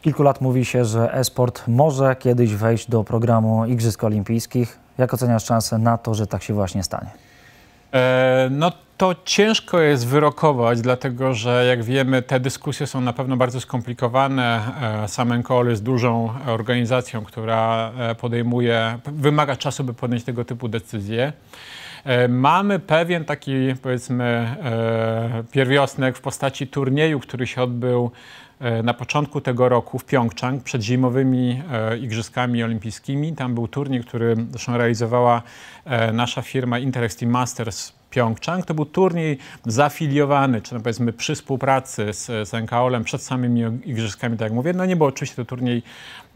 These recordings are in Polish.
kilku lat mówi się, że e-sport może kiedyś wejść do programu Igrzysk Olimpijskich. Jak oceniasz szansę na to, że tak się właśnie stanie? E, no to ciężko jest wyrokować, dlatego że jak wiemy, te dyskusje są na pewno bardzo skomplikowane. E, Sam NCOL jest dużą organizacją, która e, podejmuje, wymaga czasu, by podjąć tego typu decyzje. E, mamy pewien taki, powiedzmy, pierwiosnek w postaci turnieju, który się odbył na początku tego roku w Pjongczang przed zimowymi Igrzyskami Olimpijskimi. Tam był turniej, który zresztą realizowała nasza firma Interest Masters Pyeongchang. To był turniej zafiliowany, czy no powiedzmy przy współpracy z, z NKOL-em przed samymi igrzyskami, tak jak mówię. No nie było oczywiście to turniej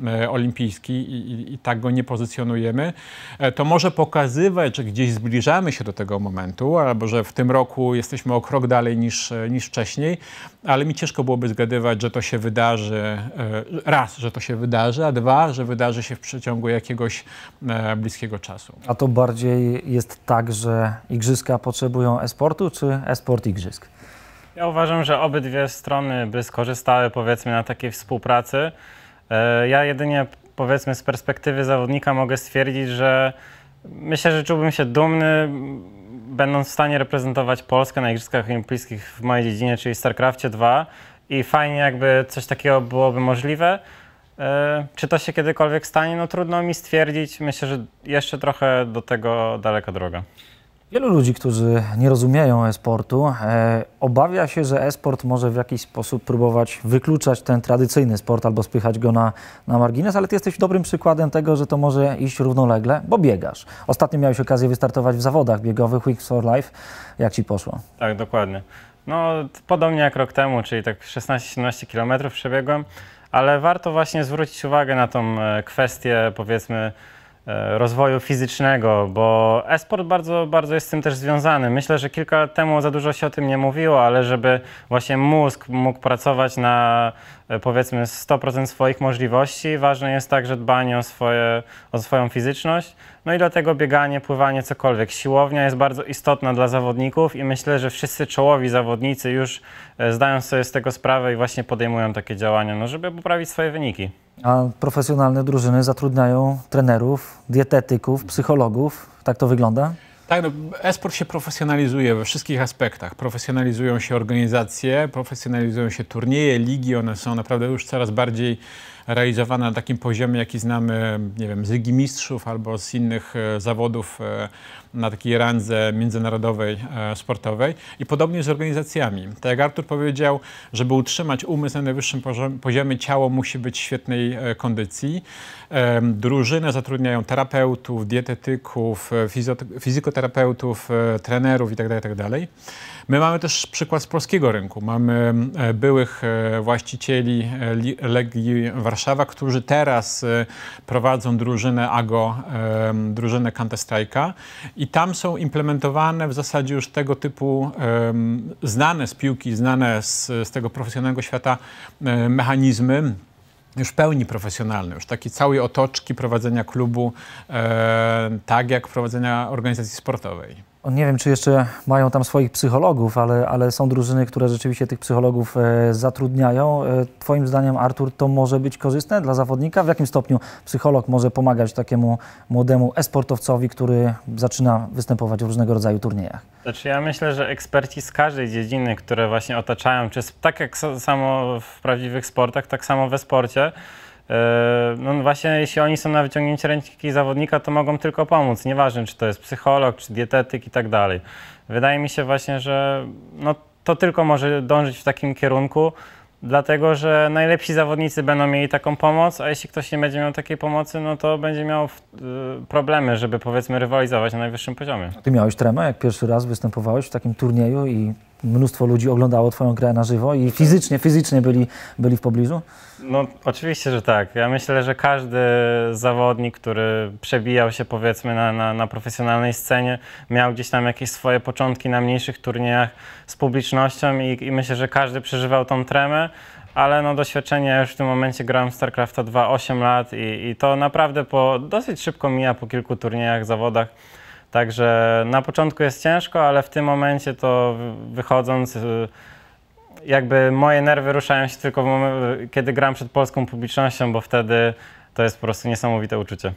e, olimpijski i, i, i, tak go nie pozycjonujemy. E, to może pokazywać, że gdzieś zbliżamy się do tego momentu, albo że w tym roku jesteśmy o krok dalej niż, e, niż wcześniej, ale mi ciężko byłoby zgadywać, że to się wydarzy, e, raz, że to się wydarzy, a dwa, że wydarzy się w przeciągu jakiegoś e, bliskiego czasu. A to bardziej jest tak, że igrzyska potrzebują esportu czy esport igrzysk? Ja uważam, że obydwie strony by skorzystały powiedzmy na takiej współpracy. E, ja jedynie powiedzmy z perspektywy zawodnika mogę stwierdzić, że myślę, że czułbym się dumny będąc w stanie reprezentować Polskę na Igrzyskach Olimpijskich w mojej dziedzinie, czyli StarCraftie 2 i fajnie jakby coś takiego byłoby możliwe. E, czy to się kiedykolwiek stanie? No trudno mi stwierdzić. Myślę, że jeszcze trochę do tego daleka droga. Wielu ludzi, którzy nie rozumieją e-sportu, e, obawia się, że e-sport może w jakiś sposób próbować wykluczać ten tradycyjny sport albo spychać go na, na margines, ale ty jesteś dobrym przykładem tego, że to może iść równolegle, bo biegasz. Ostatnio miałeś okazję wystartować w zawodach biegowych Wings for Life. Jak ci poszło? Tak, dokładnie. No, podobnie jak rok temu, czyli tak 16-17 kilometrów przebiegłem, ale warto właśnie zwrócić uwagę na tą e, kwestię, powiedzmy, E, rozwoju fizycznego, bo e-sport bardzo, bardzo jest z tym też związany. Myślę, że kilka lat temu za dużo się o tym nie mówiło, ale żeby właśnie mózg mógł pracować na e, powiedzmy 100% swoich możliwości, ważne jest także dbanie o, swoje, o swoją fizyczność. No i dlatego bieganie, pływanie, cokolwiek. Siłownia jest bardzo istotna dla zawodników i myślę, że wszyscy czołowi zawodnicy już e, zdają sobie z tego sprawę i właśnie podejmują takie działania, no żeby poprawić swoje wyniki. A profesjonalne drużyny zatrudniają trenerów, dietetyków, psychologów. Tak to wygląda? Tak, no, e-sport się profesjonalizuje we wszystkich aspektach. Profesjonalizują się organizacje, profesjonalizują się turnieje, ligi, one są naprawdę już coraz bardziej realizowana na takim poziomie, jaki znamy, nie wiem, z Ligi Mistrzów albo z innych e, zawodów e, na takiej randze międzynarodowej, e, sportowej i podobnie z organizacjami. Tak jak Artur powiedział, żeby utrzymać umysł na najwyższym poziomie, ciało musi być w świetnej kondycji. Drużyny zatrudniają terapeutów, dietetyków, fizykoterapeutów, trenerów itd., tak itd. Tak My mamy też przykład z polskiego rynku. Mamy byłych właścicieli Legii Warszawa, Warszawa, którzy teraz y, prowadzą drużynę AGO, drużynę Counter-Strike'a i tam są implementowane w zasadzie już tego typu znane z piłki, znane z, z tego profesjonalnego świata e, mechanizmy, już pełni profesjonalny, już taki całej otoczki prowadzenia klubu, e, tak jak prowadzenia organizacji sportowej. Nie wiem, czy jeszcze mają tam swoich psychologów, ale, ale są drużyny, które rzeczywiście tych psychologów e, zatrudniają. E, twoim zdaniem, Artur, to może być korzystne dla zawodnika? W jakim stopniu psycholog może pomagać takiemu młodemu esportowcowi, który zaczyna występować w różnego rodzaju turniejach? Znaczy ja myślę, że eksperci z każdej dziedziny, które właśnie otaczają, czy tak jak samo w prawdziwych sportach, tak samo we sporcie, E, no właśnie jeśli oni są na wyciągnięcie ręki zawodnika, to mogą tylko pomóc, nieważne czy to jest psycholog, czy dietetyk i tak dalej. Wydaje mi się właśnie, że no, to tylko może dążyć w takim kierunku, dlatego że najlepsi zawodnicy będą mieli taką pomoc, a jeśli ktoś nie będzie miał takiej pomocy, no to będzie miał y, problemy, żeby powiedzmy rywalizować na najwyższym poziomie. Ty miałeś tremę, jak pierwszy raz występowałeś w takim turnieju i mnóstwo ludzi oglądało Twoją grę na żywo i tak. fizycznie, fizycznie byli, byli w pobliżu? No oczywiście, że tak. Ja myślę, że każdy zawodnik, który przebijał się powiedzmy na, na, na profesjonalnej scenie, miał gdzieś tam jakieś swoje początki na mniejszych turniejach z publicznością i, i myślę, że każdy przeżywał tą tremę ale no doświadczenie, ja już w tym momencie grałem StarCrafta 2 8 lat i, i to naprawdę po, dosyć szybko mija po kilku turniejach, zawodach. Także na początku jest ciężko, ale w tym momencie to wychodząc, y, jakby moje nerwy ruszają się tylko, momencie, kiedy gram przed polską publicznością, bo wtedy to jest po prostu niesamowite uczucie.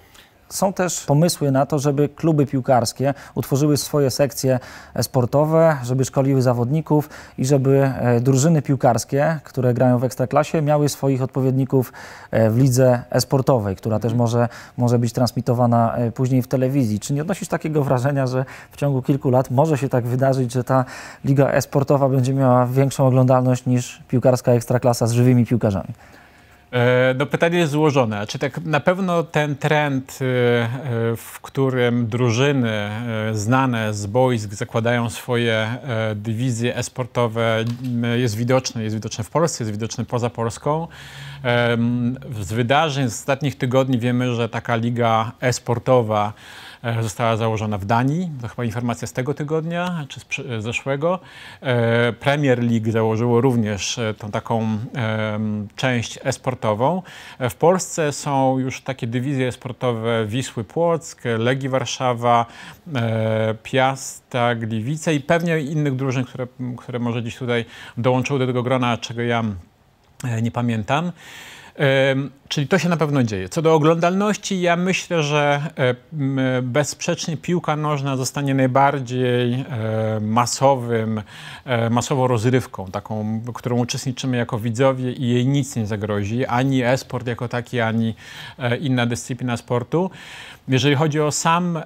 Są też pomysły na to, żeby kluby piłkarskie utworzyły swoje sekcje sportowe, żeby szkoliły zawodników i żeby e, drużyny piłkarskie, które grają w ekstraklasie, miały swoich odpowiedników e, w lidze esportowej, która też mhm. może, może być transmitowana e, później w telewizji. Czy nie odnosisz takiego wrażenia, że w ciągu kilku lat może się tak wydarzyć, że ta liga esportowa będzie miała większą oglądalność niż piłkarska ekstraklasa z żywymi piłkarzami? E, no pytanie jest złożone. Czy tak na pewno ten trend, e, e, w którym drużyny znane z boisk zakładają swoje dywizje esportowe jest widoczny? Jest widoczny w Polsce, jest widoczny poza Polską. Z wydarzeń z ostatnich tygodni wiemy, że taka liga esportowa E, została założona w Danii, to chyba informacja z tego tygodnia czy z e, zeszłego. E, Premier League założyło również tą taką część esportową. W Polsce są już takie dywizje esportowe Wisły Płock, Legii Warszawa, Piasta, Gliwice i pewnie innych drużyn, które, które może dziś tutaj dołączyły do tego grona, czego ja nie pamiętam. Czyli to się na pewno dzieje. Co do oglądalności, ja myślę, że bezsprzecznie piłka nożna zostanie najbardziej masowym, masową rozrywką, taką, którą uczestniczymy jako widzowie i jej nic nie zagrozi, ani e-sport jako taki, ani e, inna dyscyplina sportu. Jeżeli chodzi o sam,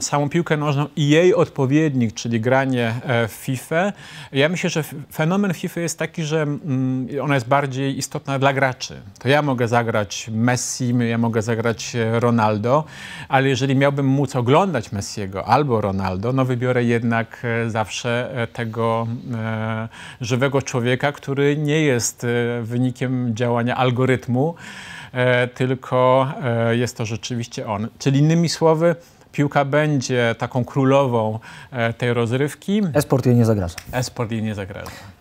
samą piłkę nożną i jej odpowiednik, czyli granie e, w FIFA, ja myślę, że fenomen FIFA jest taki, że mm, ona jest bardziej istotna dla graczy graczy. To ja mogę zagrać Messi, ja mogę zagrać e, Ronaldo, ale jeżeli miałbym móc oglądać Messiego albo Ronaldo, no wybiorę jednak e, zawsze e, tego e, żywego człowieka, który nie jest wynikiem działania algorytmu, e, tylko e, jest to rzeczywiście on. Czyli innymi słowy, piłka będzie taką królową tej rozrywki. Esport jej nie zagraża. Esport jej nie zagraża.